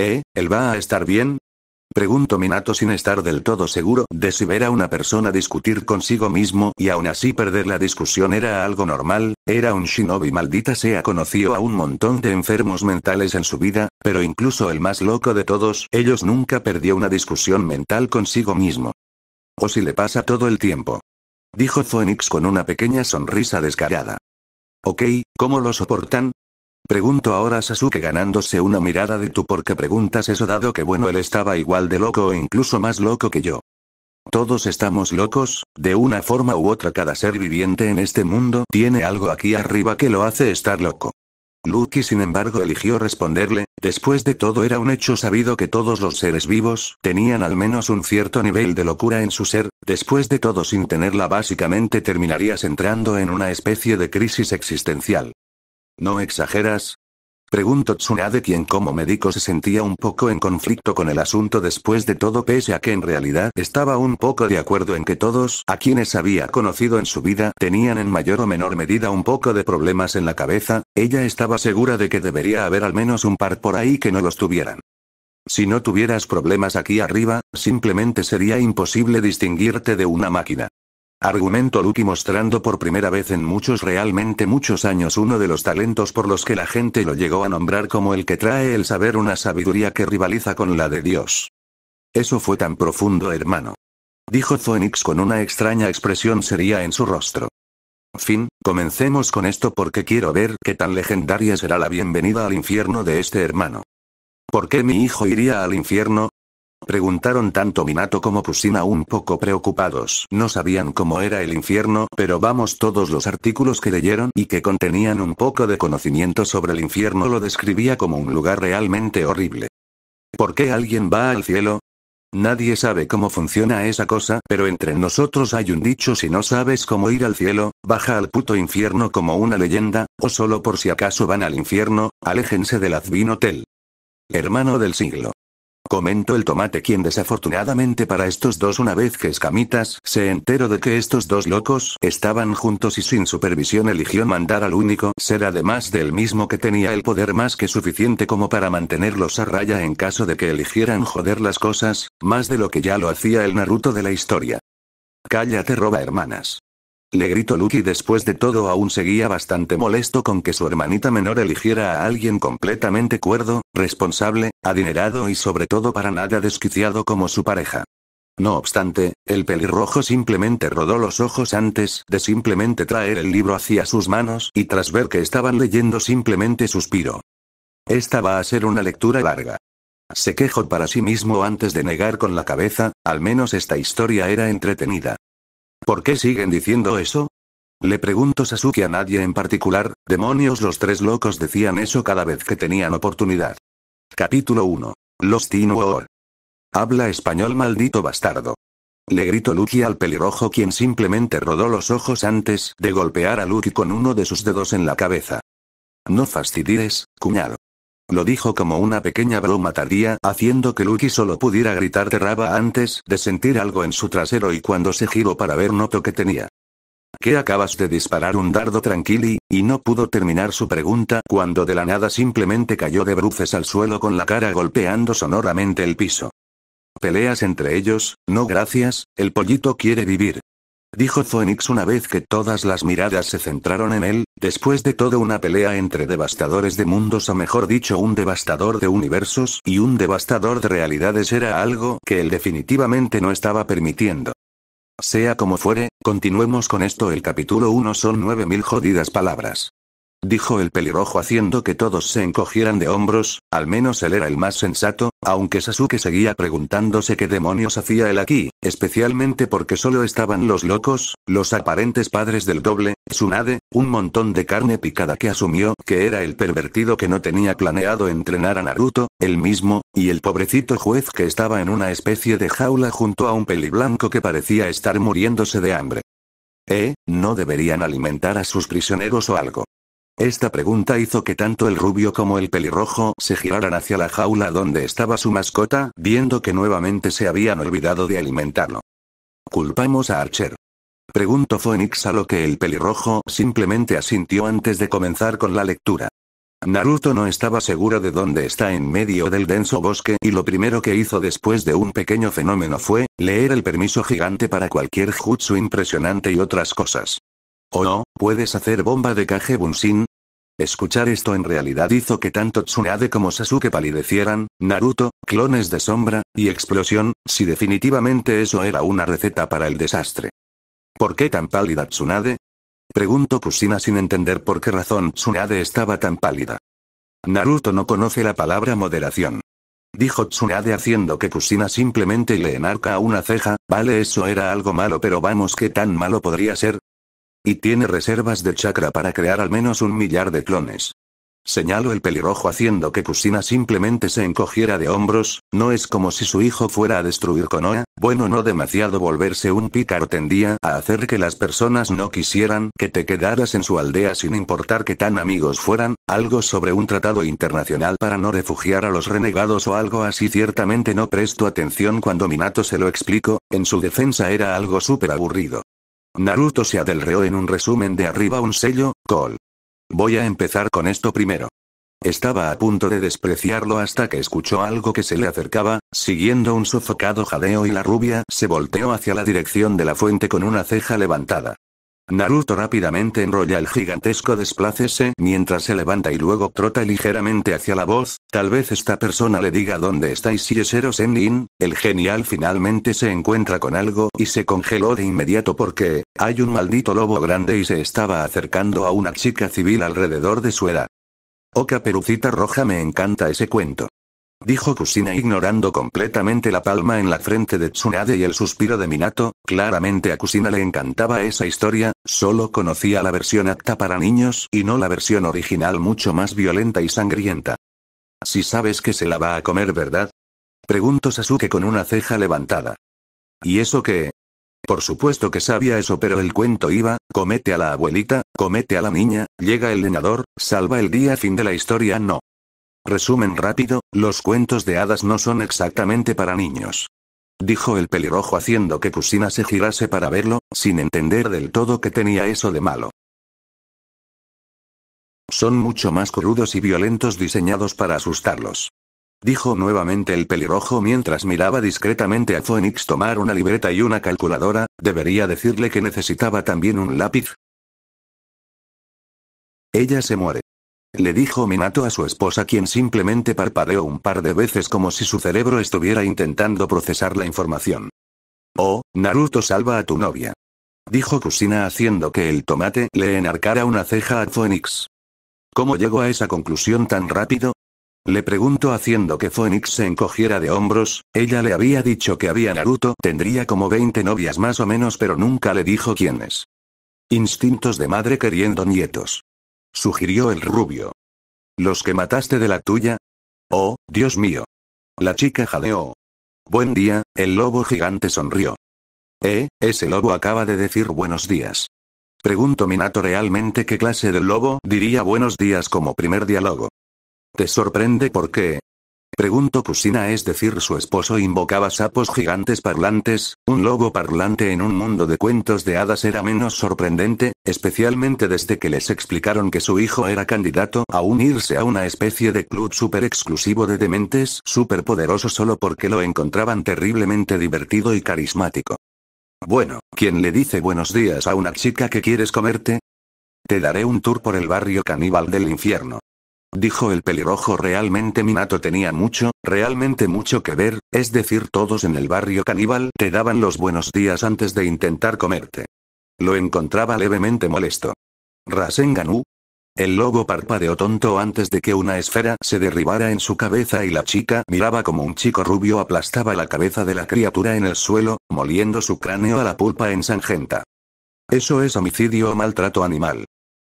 ¿Eh? ¿Él va a estar bien? Pregunto Minato sin estar del todo seguro de si ver a una persona discutir consigo mismo y aún así perder la discusión era algo normal, era un shinobi maldita sea conoció a un montón de enfermos mentales en su vida, pero incluso el más loco de todos ellos nunca perdió una discusión mental consigo mismo. O si le pasa todo el tiempo. Dijo Phoenix con una pequeña sonrisa descarada. Ok, ¿cómo lo soportan? Pregunto ahora Sasuke ganándose una mirada de tú porque preguntas eso dado que bueno él estaba igual de loco o incluso más loco que yo. Todos estamos locos, de una forma u otra cada ser viviente en este mundo tiene algo aquí arriba que lo hace estar loco. Lucky sin embargo eligió responderle, después de todo era un hecho sabido que todos los seres vivos tenían al menos un cierto nivel de locura en su ser, después de todo sin tenerla básicamente terminarías entrando en una especie de crisis existencial. ¿No exageras? Preguntó Tsunade quien como médico se sentía un poco en conflicto con el asunto después de todo pese a que en realidad estaba un poco de acuerdo en que todos a quienes había conocido en su vida tenían en mayor o menor medida un poco de problemas en la cabeza, ella estaba segura de que debería haber al menos un par por ahí que no los tuvieran. Si no tuvieras problemas aquí arriba, simplemente sería imposible distinguirte de una máquina. Argumento Lucky mostrando por primera vez en muchos realmente muchos años uno de los talentos por los que la gente lo llegó a nombrar como el que trae el saber una sabiduría que rivaliza con la de Dios. Eso fue tan profundo, hermano. Dijo Phoenix con una extraña expresión seria en su rostro. Fin, comencemos con esto porque quiero ver qué tan legendaria será la bienvenida al infierno de este hermano. ¿Por qué mi hijo iría al infierno? Preguntaron tanto Minato como pusina un poco preocupados. No sabían cómo era el infierno, pero vamos todos los artículos que leyeron y que contenían un poco de conocimiento sobre el infierno lo describía como un lugar realmente horrible. ¿Por qué alguien va al cielo? Nadie sabe cómo funciona esa cosa, pero entre nosotros hay un dicho si no sabes cómo ir al cielo, baja al puto infierno como una leyenda, o solo por si acaso van al infierno, aléjense del Azbin Hotel. Hermano del siglo. Comentó el tomate quien desafortunadamente para estos dos una vez que Escamitas se enteró de que estos dos locos estaban juntos y sin supervisión eligió mandar al único ser además del mismo que tenía el poder más que suficiente como para mantenerlos a raya en caso de que eligieran joder las cosas, más de lo que ya lo hacía el Naruto de la historia. Cállate roba hermanas. Le gritó Lucky después de todo aún seguía bastante molesto con que su hermanita menor eligiera a alguien completamente cuerdo, responsable, adinerado y sobre todo para nada desquiciado como su pareja. No obstante, el pelirrojo simplemente rodó los ojos antes de simplemente traer el libro hacia sus manos y tras ver que estaban leyendo simplemente suspiró. Esta va a ser una lectura larga. Se quejó para sí mismo antes de negar con la cabeza, al menos esta historia era entretenida. ¿Por qué siguen diciendo eso? Le pregunto Sasuke a nadie en particular, demonios los tres locos decían eso cada vez que tenían oportunidad. Capítulo 1. Los Teen Habla español maldito bastardo. Le gritó Lucky al pelirrojo quien simplemente rodó los ojos antes de golpear a Lucky con uno de sus dedos en la cabeza. No fastidies, cuñado. Lo dijo como una pequeña broma tardía, haciendo que Lucky solo pudiera gritar de raba antes de sentir algo en su trasero y cuando se giró para ver noto que tenía. ¿Qué acabas de disparar un dardo tranquili? Y no pudo terminar su pregunta cuando de la nada simplemente cayó de bruces al suelo con la cara golpeando sonoramente el piso. Peleas entre ellos, no gracias, el pollito quiere vivir dijo Phoenix una vez que todas las miradas se centraron en él, después de toda una pelea entre devastadores de mundos o mejor dicho un devastador de universos y un devastador de realidades era algo que él definitivamente no estaba permitiendo. Sea como fuere, continuemos con esto el capítulo 1 son 9000 jodidas palabras dijo el pelirrojo haciendo que todos se encogieran de hombros, al menos él era el más sensato, aunque Sasuke seguía preguntándose qué demonios hacía él aquí, especialmente porque solo estaban los locos, los aparentes padres del doble, Tsunade, un montón de carne picada que asumió que era el pervertido que no tenía planeado entrenar a Naruto, él mismo, y el pobrecito juez que estaba en una especie de jaula junto a un peliblanco que parecía estar muriéndose de hambre. ¿Eh? ¿No deberían alimentar a sus prisioneros o algo? Esta pregunta hizo que tanto el rubio como el pelirrojo se giraran hacia la jaula donde estaba su mascota, viendo que nuevamente se habían olvidado de alimentarlo. ¿Culpamos a Archer? Preguntó Phoenix a lo que el pelirrojo simplemente asintió antes de comenzar con la lectura. Naruto no estaba seguro de dónde está en medio del denso bosque y lo primero que hizo después de un pequeño fenómeno fue, leer el permiso gigante para cualquier jutsu impresionante y otras cosas. ¿O no, ¿puedes hacer bomba de Kage Bunshin? Escuchar esto en realidad hizo que tanto Tsunade como Sasuke palidecieran, Naruto, clones de sombra, y explosión, si definitivamente eso era una receta para el desastre. ¿Por qué tan pálida Tsunade? Preguntó Kusina sin entender por qué razón Tsunade estaba tan pálida. Naruto no conoce la palabra moderación. Dijo Tsunade haciendo que Kusina simplemente le enarca una ceja, vale eso era algo malo pero vamos qué tan malo podría ser, y tiene reservas de chakra para crear al menos un millar de clones. Señaló el pelirrojo haciendo que Kusina simplemente se encogiera de hombros, no es como si su hijo fuera a destruir Konoha, bueno no demasiado volverse un pícaro tendía a hacer que las personas no quisieran que te quedaras en su aldea sin importar que tan amigos fueran, algo sobre un tratado internacional para no refugiar a los renegados o algo así ciertamente no presto atención cuando Minato se lo explicó, en su defensa era algo súper aburrido. Naruto se adelreó en un resumen de arriba un sello, Col. Voy a empezar con esto primero. Estaba a punto de despreciarlo hasta que escuchó algo que se le acercaba, siguiendo un sofocado jadeo y la rubia se volteó hacia la dirección de la fuente con una ceja levantada. Naruto rápidamente enrolla el gigantesco desplácese mientras se levanta y luego trota ligeramente hacia la voz, tal vez esta persona le diga dónde está en Sennin, el genial finalmente se encuentra con algo y se congeló de inmediato porque, hay un maldito lobo grande y se estaba acercando a una chica civil alrededor de su edad. Oca oh, caperucita roja me encanta ese cuento dijo Kusina ignorando completamente la palma en la frente de Tsunade y el suspiro de Minato, claramente a Kusina le encantaba esa historia, solo conocía la versión apta para niños y no la versión original mucho más violenta y sangrienta. Si sabes que se la va a comer, ¿verdad? Preguntó Sasuke con una ceja levantada. ¿Y eso qué? Por supuesto que sabía eso, pero el cuento iba, comete a la abuelita, comete a la niña, llega el leñador, salva el día, fin de la historia, no. Resumen rápido, los cuentos de hadas no son exactamente para niños. Dijo el pelirrojo haciendo que Cusina se girase para verlo, sin entender del todo que tenía eso de malo. Son mucho más crudos y violentos diseñados para asustarlos. Dijo nuevamente el pelirrojo mientras miraba discretamente a Phoenix tomar una libreta y una calculadora, debería decirle que necesitaba también un lápiz. Ella se muere le dijo Minato a su esposa quien simplemente parpadeó un par de veces como si su cerebro estuviera intentando procesar la información. Oh, Naruto salva a tu novia. Dijo Kusina haciendo que el tomate le enarcara una ceja a Phoenix. ¿Cómo llegó a esa conclusión tan rápido? Le preguntó haciendo que Phoenix se encogiera de hombros, ella le había dicho que había Naruto, tendría como 20 novias más o menos pero nunca le dijo quiénes. Instintos de madre queriendo nietos sugirió el rubio. ¿Los que mataste de la tuya? Oh, Dios mío. La chica jadeó. Buen día, el lobo gigante sonrió. Eh, ese lobo acaba de decir buenos días. Pregunto Minato realmente qué clase de lobo diría buenos días como primer diálogo. Te sorprende por qué. Pregunto Cusina es decir su esposo invocaba sapos gigantes parlantes, un lobo parlante en un mundo de cuentos de hadas era menos sorprendente, especialmente desde que les explicaron que su hijo era candidato a unirse a una especie de club super exclusivo de dementes poderoso solo porque lo encontraban terriblemente divertido y carismático. Bueno, ¿quién le dice buenos días a una chica que quieres comerte? Te daré un tour por el barrio caníbal del infierno dijo el pelirrojo. Realmente Minato tenía mucho, realmente mucho que ver, es decir, todos en el barrio caníbal te daban los buenos días antes de intentar comerte. Lo encontraba levemente molesto. Rasenganu. El lobo parpadeó tonto antes de que una esfera se derribara en su cabeza y la chica miraba como un chico rubio aplastaba la cabeza de la criatura en el suelo, moliendo su cráneo a la pulpa en Eso es homicidio o maltrato animal.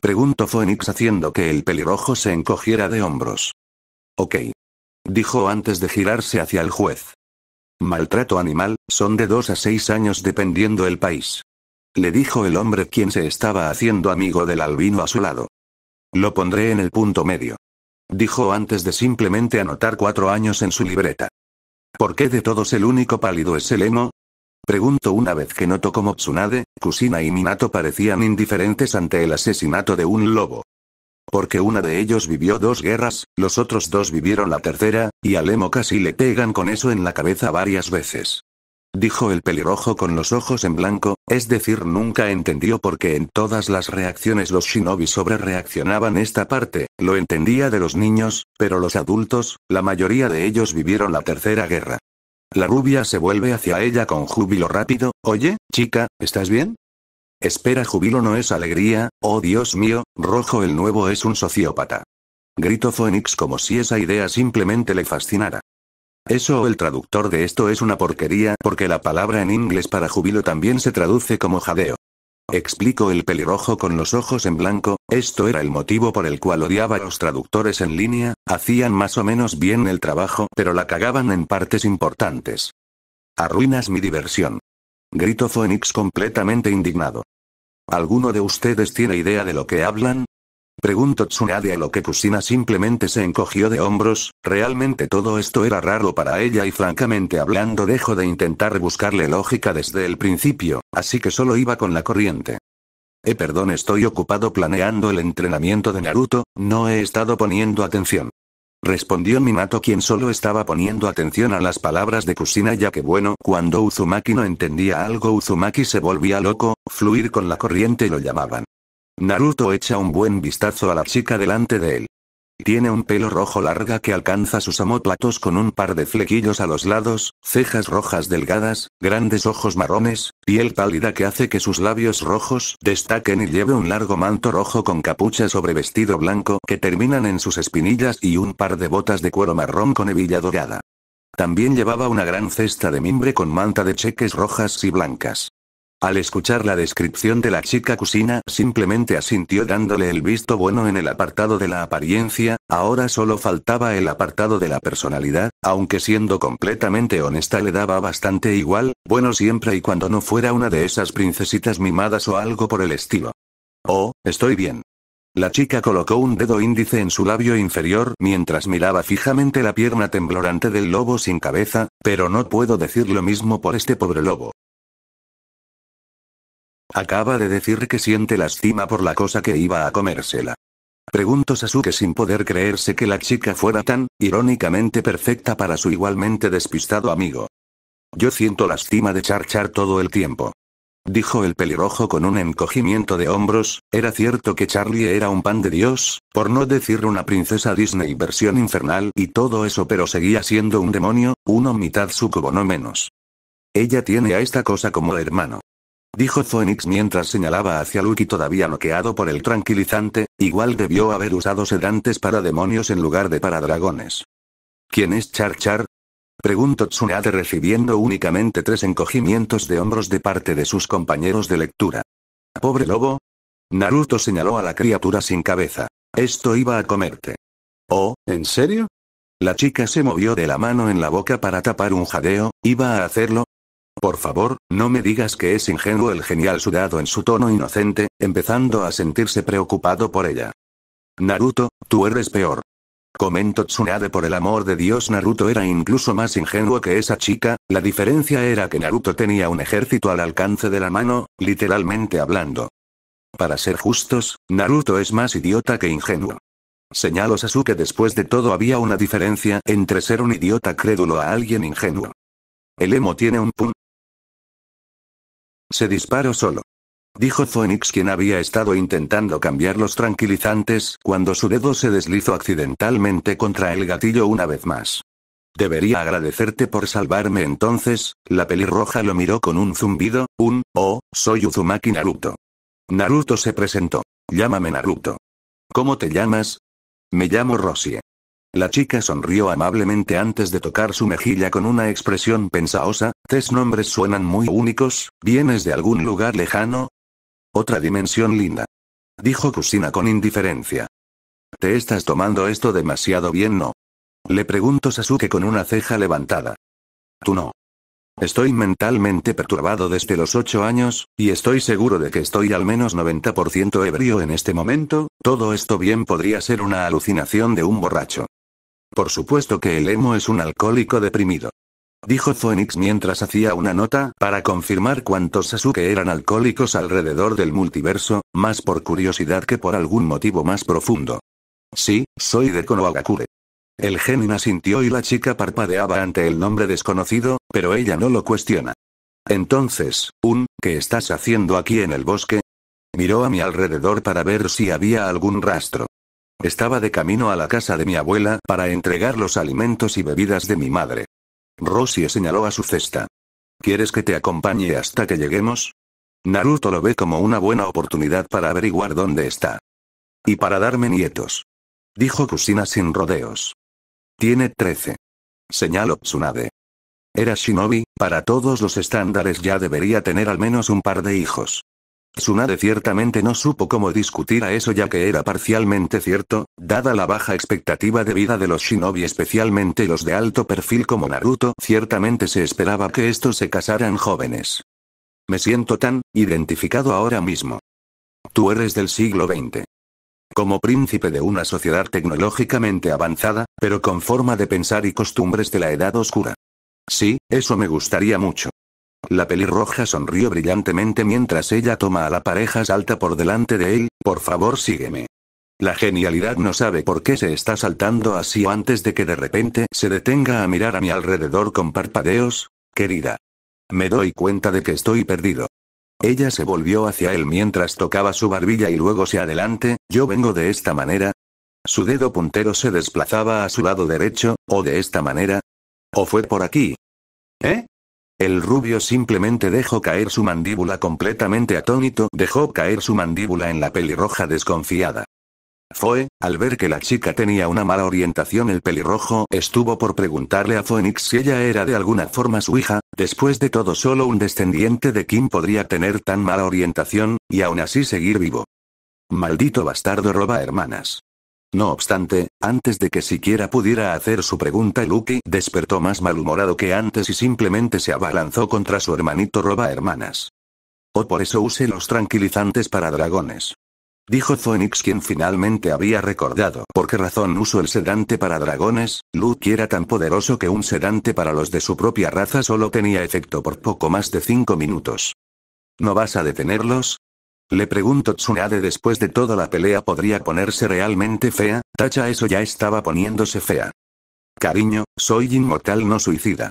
Preguntó Phoenix haciendo que el pelirrojo se encogiera de hombros. Ok. Dijo antes de girarse hacia el juez. Maltrato animal, son de dos a seis años dependiendo el país. Le dijo el hombre quien se estaba haciendo amigo del albino a su lado. Lo pondré en el punto medio. Dijo antes de simplemente anotar cuatro años en su libreta. ¿Por qué de todos el único pálido es el emo? Pregunto una vez que noto como Tsunade, Kusina y Minato parecían indiferentes ante el asesinato de un lobo. Porque una de ellos vivió dos guerras, los otros dos vivieron la tercera, y a Lemo casi le pegan con eso en la cabeza varias veces. Dijo el pelirrojo con los ojos en blanco, es decir, nunca entendió por qué en todas las reacciones los shinobi sobre reaccionaban esta parte, lo entendía de los niños, pero los adultos, la mayoría de ellos vivieron la tercera guerra. La rubia se vuelve hacia ella con júbilo rápido. Oye, chica, ¿estás bien? Espera, júbilo no es alegría, oh Dios mío, Rojo el nuevo es un sociópata. Gritó Phoenix como si esa idea simplemente le fascinara. Eso el traductor de esto es una porquería porque la palabra en inglés para júbilo también se traduce como jadeo explicó el pelirrojo con los ojos en blanco, esto era el motivo por el cual odiaba a los traductores en línea, hacían más o menos bien el trabajo pero la cagaban en partes importantes. Arruinas mi diversión. Gritó Phoenix completamente indignado. ¿Alguno de ustedes tiene idea de lo que hablan? Preguntó Tsunade a lo que Kusina simplemente se encogió de hombros, realmente todo esto era raro para ella y francamente hablando dejó de intentar buscarle lógica desde el principio, así que solo iba con la corriente. Eh perdón estoy ocupado planeando el entrenamiento de Naruto, no he estado poniendo atención. Respondió Minato quien solo estaba poniendo atención a las palabras de Kusina ya que bueno, cuando Uzumaki no entendía algo Uzumaki se volvía loco, fluir con la corriente lo llamaban. Naruto echa un buen vistazo a la chica delante de él. Tiene un pelo rojo larga que alcanza sus omóplatos con un par de flequillos a los lados, cejas rojas delgadas, grandes ojos marrones, piel pálida que hace que sus labios rojos destaquen y lleve un largo manto rojo con capucha sobre vestido blanco que terminan en sus espinillas y un par de botas de cuero marrón con hebilla dorada. También llevaba una gran cesta de mimbre con manta de cheques rojas y blancas. Al escuchar la descripción de la chica cusina, simplemente asintió dándole el visto bueno en el apartado de la apariencia, ahora solo faltaba el apartado de la personalidad, aunque siendo completamente honesta le daba bastante igual, bueno siempre y cuando no fuera una de esas princesitas mimadas o algo por el estilo. Oh, estoy bien. La chica colocó un dedo índice en su labio inferior mientras miraba fijamente la pierna temblorante del lobo sin cabeza, pero no puedo decir lo mismo por este pobre lobo. Acaba de decir que siente lástima por la cosa que iba a comérsela. Preguntó Sasuke sin poder creerse que la chica fuera tan, irónicamente perfecta para su igualmente despistado amigo. Yo siento lástima de Charchar todo el tiempo. Dijo el pelirrojo con un encogimiento de hombros, era cierto que Charlie era un pan de Dios, por no decir una princesa Disney versión infernal y todo eso pero seguía siendo un demonio, uno mitad sucubo no menos. Ella tiene a esta cosa como hermano. Dijo Phoenix mientras señalaba hacia y todavía noqueado por el tranquilizante, igual debió haber usado sedantes para demonios en lugar de para dragones. ¿Quién es Char Char? Preguntó Tsunade recibiendo únicamente tres encogimientos de hombros de parte de sus compañeros de lectura. ¿Pobre lobo? Naruto señaló a la criatura sin cabeza. Esto iba a comerte. Oh, ¿en serio? La chica se movió de la mano en la boca para tapar un jadeo, iba a hacerlo, por favor, no me digas que es ingenuo el genial sudado en su tono inocente, empezando a sentirse preocupado por ella. Naruto, tú eres peor. Comento Tsunade por el amor de Dios Naruto era incluso más ingenuo que esa chica, la diferencia era que Naruto tenía un ejército al alcance de la mano, literalmente hablando. Para ser justos, Naruto es más idiota que ingenuo. Señalo Sasuke después de todo había una diferencia entre ser un idiota crédulo a alguien ingenuo. El emo tiene un punto se disparó solo. Dijo Phoenix quien había estado intentando cambiar los tranquilizantes cuando su dedo se deslizó accidentalmente contra el gatillo una vez más. Debería agradecerte por salvarme entonces, la pelirroja lo miró con un zumbido, un, oh, soy Uzumaki Naruto. Naruto se presentó. Llámame Naruto. ¿Cómo te llamas? Me llamo Rosie. La chica sonrió amablemente antes de tocar su mejilla con una expresión pensaosa, Tres nombres suenan muy únicos, ¿vienes de algún lugar lejano? Otra dimensión linda. Dijo Kusina con indiferencia. ¿Te estás tomando esto demasiado bien, no? Le pregunto Sasuke con una ceja levantada. Tú no. Estoy mentalmente perturbado desde los ocho años, y estoy seguro de que estoy al menos 90% ebrio en este momento, todo esto bien podría ser una alucinación de un borracho. Por supuesto que el emo es un alcohólico deprimido dijo Phoenix mientras hacía una nota, para confirmar cuántos Asuke eran alcohólicos alrededor del multiverso, más por curiosidad que por algún motivo más profundo. Sí, soy de Konohagakure. El genin asintió y la chica parpadeaba ante el nombre desconocido, pero ella no lo cuestiona. Entonces, Un, ¿qué estás haciendo aquí en el bosque? Miró a mi alrededor para ver si había algún rastro. Estaba de camino a la casa de mi abuela para entregar los alimentos y bebidas de mi madre. Rosie señaló a su cesta. ¿Quieres que te acompañe hasta que lleguemos? Naruto lo ve como una buena oportunidad para averiguar dónde está. Y para darme nietos. Dijo Kusina sin rodeos. Tiene trece. Señaló Tsunade. Era shinobi, para todos los estándares ya debería tener al menos un par de hijos. Tsunade ciertamente no supo cómo discutir a eso ya que era parcialmente cierto, dada la baja expectativa de vida de los shinobi especialmente los de alto perfil como Naruto, ciertamente se esperaba que estos se casaran jóvenes. Me siento tan, identificado ahora mismo. Tú eres del siglo XX. Como príncipe de una sociedad tecnológicamente avanzada, pero con forma de pensar y costumbres de la edad oscura. Sí, eso me gustaría mucho. La pelirroja sonrió brillantemente mientras ella toma a la pareja salta por delante de él, por favor sígueme. La genialidad no sabe por qué se está saltando así antes de que de repente se detenga a mirar a mi alrededor con parpadeos, querida. Me doy cuenta de que estoy perdido. Ella se volvió hacia él mientras tocaba su barbilla y luego se adelante, yo vengo de esta manera. Su dedo puntero se desplazaba a su lado derecho, o de esta manera. ¿O fue por aquí? ¿Eh? El rubio simplemente dejó caer su mandíbula completamente atónito, dejó caer su mandíbula en la pelirroja desconfiada. Fue, al ver que la chica tenía una mala orientación el pelirrojo estuvo por preguntarle a Phoenix si ella era de alguna forma su hija, después de todo solo un descendiente de Kim podría tener tan mala orientación, y aún así seguir vivo. Maldito bastardo roba hermanas. No obstante, antes de que siquiera pudiera hacer su pregunta, Lucky despertó más malhumorado que antes y simplemente se abalanzó contra su hermanito roba hermanas. O oh, por eso use los tranquilizantes para dragones. Dijo Phoenix quien finalmente había recordado por qué razón uso el sedante para dragones, Luke era tan poderoso que un sedante para los de su propia raza solo tenía efecto por poco más de cinco minutos. ¿No vas a detenerlos? Le pregunto Tsunade después de toda la pelea podría ponerse realmente fea, Tacha eso ya estaba poniéndose fea. Cariño, soy inmortal no suicida.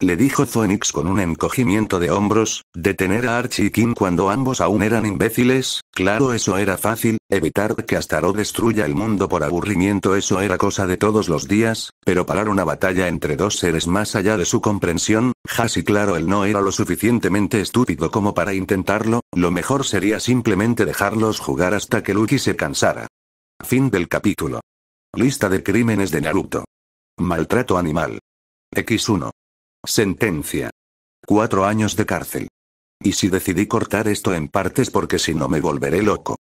Le dijo Phoenix con un encogimiento de hombros, detener a Archie y Kim cuando ambos aún eran imbéciles, claro eso era fácil, evitar que Astaroth destruya el mundo por aburrimiento eso era cosa de todos los días, pero parar una batalla entre dos seres más allá de su comprensión, ja claro él no era lo suficientemente estúpido como para intentarlo, lo mejor sería simplemente dejarlos jugar hasta que Lucky se cansara. Fin del capítulo. Lista de crímenes de Naruto. Maltrato animal. X1. Sentencia. Cuatro años de cárcel. Y si decidí cortar esto en partes porque si no me volveré loco.